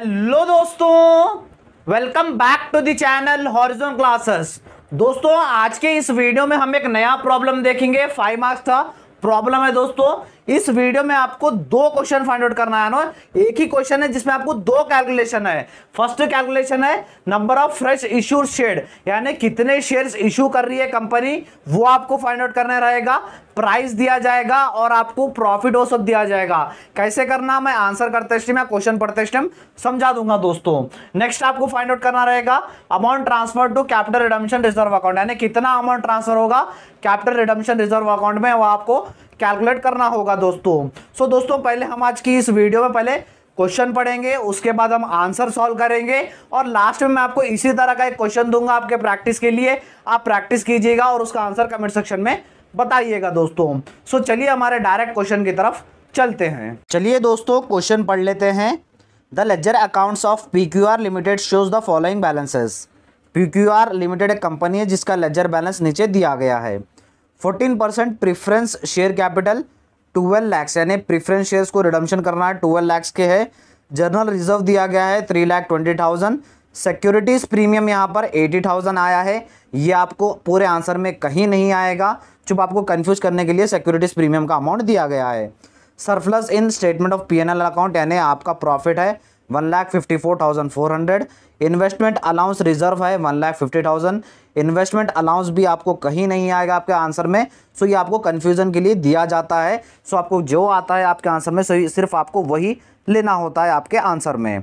hello दोस्तों welcome back to the channel horizon classes दोस्तों आज के इस वीडियो में हम एक नया प्रॉब्लम देखेंगे फाइव मार्क्स का प्रॉब्लम है दोस्तों इस वीडियो में आपको दो क्वेश्चन फाइंड आउट करना है ना एक ही क्वेश्चन है जिसमें आपको दो कैलकुलेशन है फर्स्ट कैलकुलेशन है number of fresh issue share यानी कितने शेयर्स इशू कर रही है कंपनी वो आपको फाइंड आउट करना रहेगा प्राइस दिया जाएगा और आपको प्रॉफिट वो सब दिया जाएगा कैसे करना मैं आंसर करते टाइम या क्वेश्चन पढ़ते टाइम समझा दूंगा दोस्तों नेक्स्ट आपको फाइंड आउट करना रहेगा amount transfer to capital redemption reserve account यानी कितना अमाउंट ट्रांसफर होगा कैपिटल रिडम्शन रिजर्व अकाउंट में वो आपको कैलकुलेट करना होगा दोस्तों सो so, दोस्तों पहले हम आज की इस वीडियो में पहले क्वेश्चन पढ़ेंगे उसके बाद हम आंसर सॉल्व करेंगे और लास्ट में मैं आपको इसी तरह का एक क्वेश्चन दूंगा आपके प्रैक्टिस के लिए आप प्रैक्टिस कीजिएगा और उसका आंसर कमेंट सेक्शन में बताइएगा दोस्तों सो चलिए हमारे डायरेक्ट क्वेश्चन की तरफ चलते हैं चलिए दोस्तों क्वेश्चन पढ़ लेते हैं the ledger accounts of P Q R limited shows the following balances P Q R limited एक कंपनी है जिसका लेजर बैलेंस नीचे दिया गया है fourteen percent preference share capital twelve lakhs यानी प्रिफरेंस शेयर्स को रिडम्शन करना है ट्वेल्व लैक्स के है जनरल रिजर्व दिया गया है three lakh twenty thousand securities premium यहाँ पर एटी थाउजेंड आया है ये आपको पूरे आंसर में कहीं नहीं आएगा चुप आपको कन्फ्यूज करने के लिए सिक्योरिटीज प्रीमियम का अमाउंट दिया गया है surplus in statement of P N L account यानी आपका प्रॉफिट है one lakh fifty four thousand four hundred investment allowance reserve है one lakh fifty thousand investment allowance भी आपको कहीं नहीं आएगा आपके आंसर में सो ये आपको कन्फ्यूजन के लिए दिया जाता है सो आपको जो आता है आपके आंसर में सो सिर्फ आपको वही लेना होता है आपके आंसर में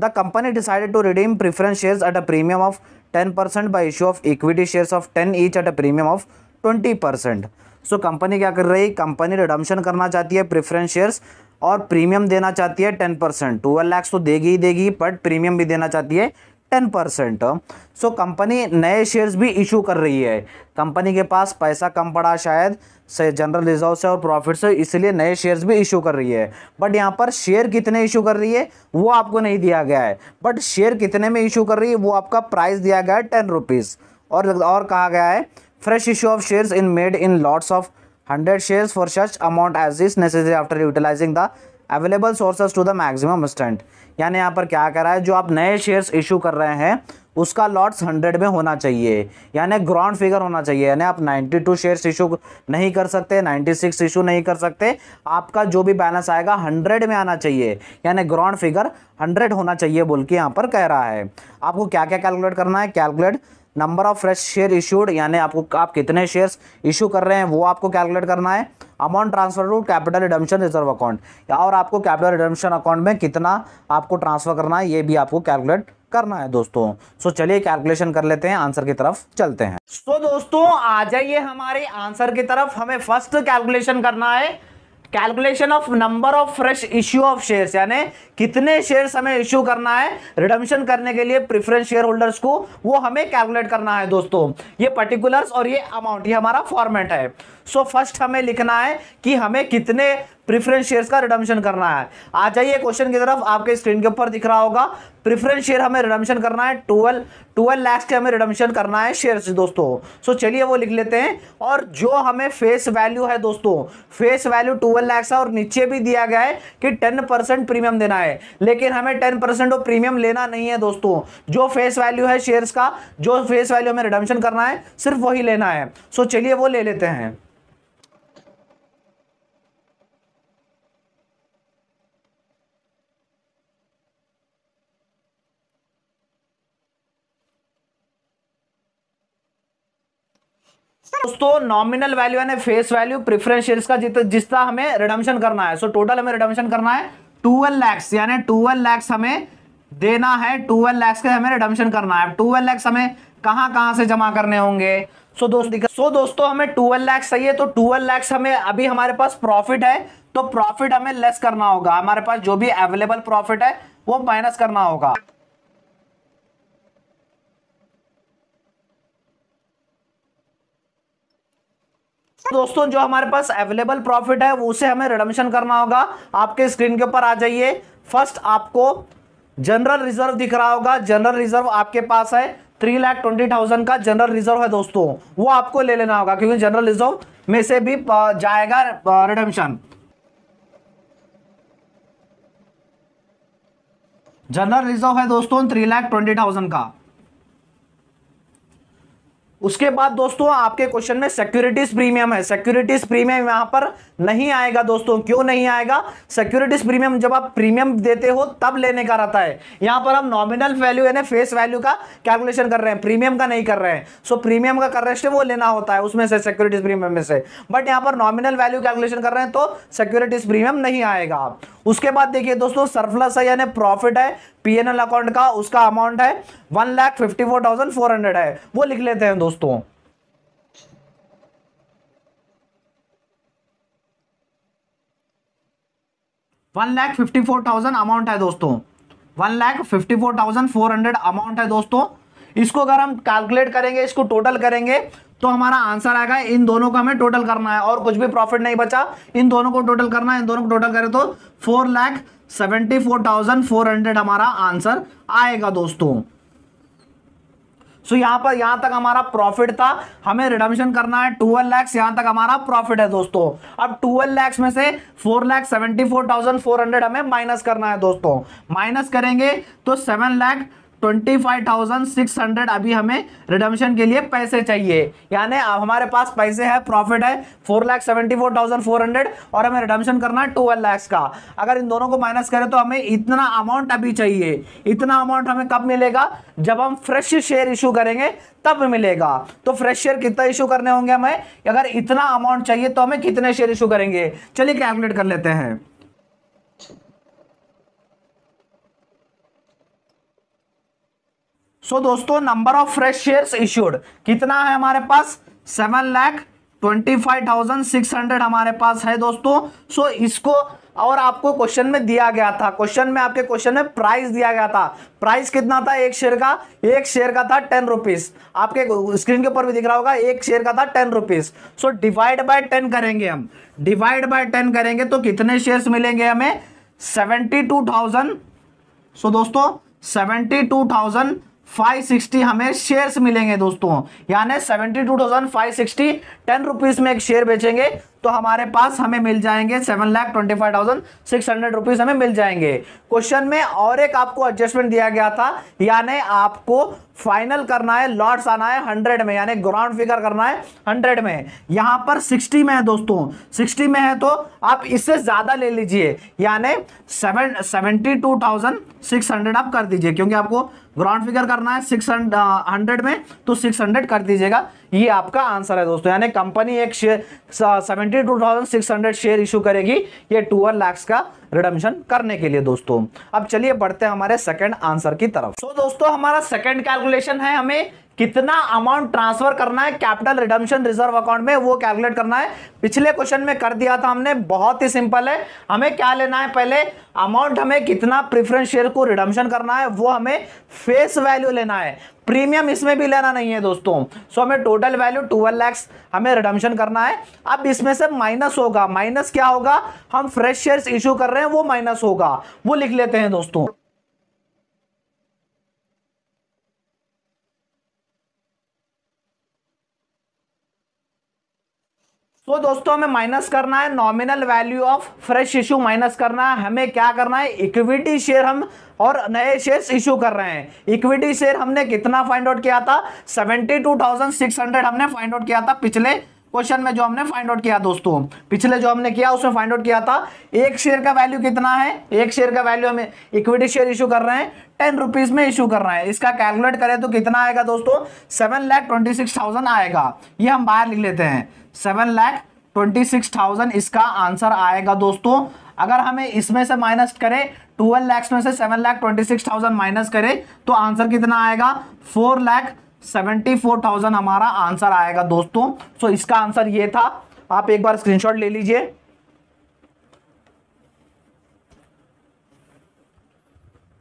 the company decided to redeem preference share at a premium of ten percent by issue of equity share of ten each at a premium of twenty percent so company क्या कर रही है कंपनी रिडम्शन करना चाहती है preference shares और premium देना चाहती है टेन परसेंट ट्वेल्व लैक्स तो देगी ही देगी बट प्रीमियम भी देना चाहती है टेन परसेंट सो कंपनी नए शेयर्स भी इशू कर रही है कंपनी के पास पैसा कम पड़ा शायद से जनरल रिजर्व से और प्रॉफिट से इसलिए नए शेयर्स भी इशू कर रही है बट यहाँ पर शेयर कितने इशू कर रही है वो आपको नहीं दिया गया है बट शेयर कितने में इशू कर रही है वो आपका प्राइस दिया गया है टेन रुपीज़ और और कहा गया है fresh issue of shares in made in lots of 100 shares for such amount as is necessary after utilizing the available sources to the maximum extent यानी यहाँ पर क्या रहा है जो आप नए शेयर्स इशू कर रहे हैं उसका लॉट्स हंड्रेड में होना चाहिए यानी ग्राउंड फिगर होना चाहिए यानी आप 92 शेयर्स इशू नहीं कर सकते 96 इशू नहीं कर सकते आपका जो भी बैलेंस आएगा हंड्रेड में आना चाहिए यानी ग्राउंड फिगर हंड्रेड होना चाहिए बोल के यहाँ पर कह रहा है आपको क्या क्या कैलकुलेट करना है calculate number of fresh share issued यानी आपको आप कितने शेयर्स इशू कर रहे हैं वो आपको कैलकुलेट करना है amount transfer to capital redemption reserve account और आपको कैपिटल रिडम्शन अकाउंट में कितना आपको ट्रांसफर करना है ये भी आपको कैलकुलेट करना है दोस्तों सो so, चलिए कैलकुलेशन कर लेते हैं आंसर की तरफ चलते हैं सो so, दोस्तों आ जाइए हमारे आंसर की तरफ हमें फर्स्ट कैलकुलेशन करना है calculation of number of fresh issue of shares यानी कितने शेयर्स हमें इश्यू करना है रिडम्शन करने के लिए प्रिफरेंस शेयर होल्डर्स को वो हमें कैलकुलेट करना है दोस्तों ये पर्टिकुलर्स और ये अमाउंट ये हमारा फॉर्मेट है सो so, फर्स्ट हमें लिखना है कि हमें कितने प्रिफरेंस शेयर्स का रिडम्शन करना है आ जाइए क्वेश्चन की तरफ आपके स्क्रीन के ऊपर दिख रहा होगा प्रिफरेंस शेयर हमें रिडम्शन करना है ट्वेल्व ट्वेल्व लैक्स के हमें रिडम्शन करना है शेयर्स दोस्तों सो so, चलिए वो लिख लेते हैं और जो हमें फेस वैल्यू है दोस्तों फेस वैल्यू ट्वेल्व लैक्स है और नीचे भी दिया गया है कि टेन परसेंट प्रीमियम देना है लेकिन हमें टेन परसेंट वो प्रीमियम लेना नहीं है दोस्तों जो फेस वैल्यू है शेयर्स का जो फेस वैल्यू हमें रिडम्शन करना है सिर्फ वही लेना है सो so, चलिए वो ले लेते हैं दोस्तों नॉमिनल वैल्यू यानी फेस वैल्यू प्रिफरेंस शेयर्स का जितना जिसका हमें रिडम्शन करना है सो टोटल हमें रिडम्शन करना है टूवेल्व लैक्स यानी टूवेल्व लैक्स हमें देना है टूवेल्व लैक्स का हमें रिडम्शन करना है टूवेल्व लैक्स हमें कहां कहां से जमा करने होंगे सो so, दोस्त सो दोस्तों हमें टूवेल्व लैक्स चाहिए तो टूवेल्व लैक्स हमें अभी हमारे पास प्रॉफिट है तो प्रॉफिट हमें लेस करना होगा हमारे पास जो भी अवेलेबल प्रॉफिट है वो माइनस करना होगा दोस्तों जो हमारे पास अवेलेबल प्रॉफिट है उसे हमें रिडम्शन करना होगा आपके स्क्रीन के ऊपर आ जाइए फर्स्ट आपको जनरल रिजर्व दिख रहा होगा जनरल रिजर्व आपके पास है थ्री लाख ट्वेंटी थाउजेंड का जनरल रिजर्व है दोस्तों वो आपको ले लेना होगा क्योंकि जनरल रिजर्व में से भी जाएगा रिडम्शन जनरल रिजर्व है दोस्तों थ्री लाख ट्वेंटी थाउजेंड का उसके बाद दोस्तों आपके क्वेश्चन में सिक्योरिटीज प्रीमियम है सिक्योरिटीज प्रीमियम यहां पर नहीं आएगा दोस्तों क्यों नहीं आएगा सिक्योरिटीज प्रीमियम जब आप प्रीमियम देते हो तब लेने का रहता है यहां पर हम नॉमिनल वैल्यू यानी फेस वैल्यू का कैलकुलेशन कर रहे हैं प्रीमियम का नहीं कर रहे हैं सो प्रीमियम का कर रहे वो लेना होता है उसमें से सिक्योरिटीज प्रीमियम में से बट यहां पर नॉमिनल वैल्यू कैलकुलेशन कर रहे हैं तो सिक्योरिटीज प्रीमियम नहीं आएगा उसके बाद देखिए दोस्तों सरफ्लस है यानी प्रॉफिट है पीएनएल अकाउंट का उसका अमाउंट है one lakh fifty four thousand four hundred है वो लिख लेते हैं दोस्तों one lakh fifty four thousand amount है दोस्तों one lakh fifty four thousand four hundred amount है दोस्तों इसको अगर हम कैलकुलेट करेंगे इसको टोटल करेंगे तो हमारा आंसर आएगा इन दोनों का हमें टोटल करना है और कुछ भी प्रॉफिट नहीं बचा इन दोनों को टोटल करना है इन दोनों को टोटल करें तो four lakh seventy four thousand four hundred हमारा आंसर आएगा दोस्तों सो यहां यहाँ पर यहां तक हमारा प्रॉफिट था हमें रिडम्शन करना है ट्वेल्व लैक्स यहां तक हमारा प्रॉफिट है दोस्तों अब ट्वेल्व लैक्स में से four lakh seventy four thousand four hundred हमें माइनस करना है दोस्तों माइनस करेंगे तो seven lakh twenty five thousand six hundred अभी हमें रिडम्शन के लिए पैसे चाहिए यानी हमारे पास पैसे है प्रॉफिट है four lakh seventy four thousand four hundred और हमें रिडम्शन करना है ट्वेल्व लैक्स का अगर इन दोनों को माइनस करें तो हमें इतना अमाउंट अभी चाहिए इतना अमाउंट हमें कब मिलेगा जब हम फ्रेश शेयर इशू करेंगे तब मिलेगा तो फ्रेश शेयर कितना इशू करने होंगे हमें अगर इतना अमाउंट चाहिए तो हमें कितने शेयर इशू करेंगे चलिए कैलकुलेट कर लेते हैं सो दोस्तों number of fresh shares issued कितना है हमारे पास seven lakh twenty five thousand six hundred हमारे पास है दोस्तों सो so, इसको और आपको क्वेश्चन में दिया गया था क्वेश्चन में आपके क्वेश्चन में प्राइस दिया गया था प्राइस कितना था एक शेयर का एक शेयर का था टेन रुपीज आपके स्क्रीन के ऊपर भी दिख रहा होगा एक शेयर का था ten rupees so divide by ten करेंगे हम डिवाइड बाय टेन करेंगे तो कितने शेयर मिलेंगे हमें सेवेंटी टू थाउजेंड सो दोस्तों सेवेंटी 560 हमें शेयर्स मिलेंगे दोस्तों यानी 72,560 टू थाउजेंड में एक शेयर बेचेंगे तो हमारे पास हमें मिल जाएंगे seven lakh twenty five thousand six hundred rupees हमें मिल जाएंगे क्वेश्चन में और एक आपको एडजस्टमेंट दिया गया था यानी आपको फाइनल करना है लॉट्स आना है हंड्रेड में यानी ग्राउंड फिगर करना है हंड्रेड में यहां पर सिक्सटी में है दोस्तों सिक्सटी में है तो आप इससे ज्यादा ले लीजिए यानी seven seventy two thousand six hundred आप कर दीजिए क्योंकि आपको ग्राउंड फिगर करना है सिक्स हंड्रेड में तो सिक्स हंड्रेड कर दीजिएगा ये आपका आंसर है दोस्तों यानी कंपनी एक seventy two thousand six hundred share issue करेगी ये टू लैक्स का रिडम्शन करने के लिए दोस्तों अब चलिए बढ़ते हैं हमारे सेकंड आंसर की तरफ सो so, दोस्तों हमारा सेकंड कैलकुलेशन है हमें कितना अमाउंट ट्रांसफर करना है कैपिटल रिडम्शन रिजर्व अकाउंट में वो कैलकुलेट करना है पिछले क्वेश्चन में कर दिया था हमने बहुत ही सिंपल है हमें क्या लेना है पहले अमाउंट हमें कितना प्रिफरेंस शेयर को रिडम्शन करना है वो हमें फेस वैल्यू लेना है प्रीमियम इसमें भी लेना नहीं है दोस्तों सो so, हमें टोटल वैल्यू ट्वेल्व लैक्स हमें रिडम्शन करना है अब इसमें से माइनस होगा माइनस क्या होगा हम फ्रेश शेयर्स इशू कर रहे हैं वो माइनस होगा वो लिख लेते हैं दोस्तों तो दोस्तों हमें माइनस करना है nominal value of fresh issue minus करना है हमें क्या करना है इक्विटी शेयर हम और नए शेयर्स इशू कर रहे हैं इक्विटी शेयर हमने कितना फाइंड आउट किया था 72,600 हमने फाइंड आउट किया था पिछले क्वेश्चन में जो हमने फाइंड आउट किया दोस्तों पिछले जो हमने किया उसमें फाइंड आउट किया था एक शेयर का वैल्यू कितना है एक शेयर का वैल्यू हमें इक्विटी शेयर इशू कर रहे हैं टेन रुपीज में इशू कर रहे हैं इसका कैलकुलेट करें तो कितना आएगा दोस्तों seven lakh twenty six thousand आएगा ये हम बाहर लिख लेते हैं seven lakh twenty six thousand इसका आंसर आएगा दोस्तों अगर हमें इसमें से माइनस करें ट्वेल्व लैक्स में से seven lakh twenty six thousand minus करें तो आंसर कितना आएगा फोर लैख 74,000 हमारा आंसर आएगा दोस्तों सो so, इसका आंसर ये था आप एक बार स्क्रीनशॉट ले लीजिए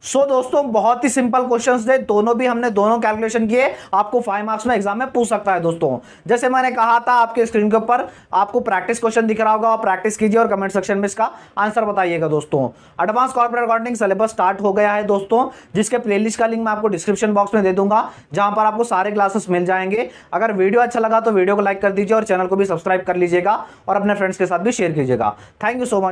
सो so, दोस्तों बहुत ही सिंपल क्वेश्चंस थे दोनों भी हमने दोनों कैलकुलेशन किए आपको फाइव मार्क्स में एग्जाम में पूछ सकता है दोस्तों जैसे मैंने कहा था आपके स्क्रीन के ऊपर आपको प्रैक्टिस क्वेश्चन दिख रहा होगा और प्रैक्टिस कीजिए और कमेंट सेक्शन में इसका आंसर बताइएगा दोस्तों advance corporate accounting syllabus start हो गया है दोस्तों जिसके प्ले का लिंक मैं आपको डिस्क्रिप्शन बॉक्स में दे दूंगा जहां पर आपको सारे क्लासेस मिल जाएंगे अगर वीडियो अच्छा लगा तो वीडियो को लाइक कर दीजिए और चैनल को भी सब्सक्राइब कर लीजिएगा और अपने फ्रेंड्स के साथ भी शेयर कीजिएगा थैंक यू सो मच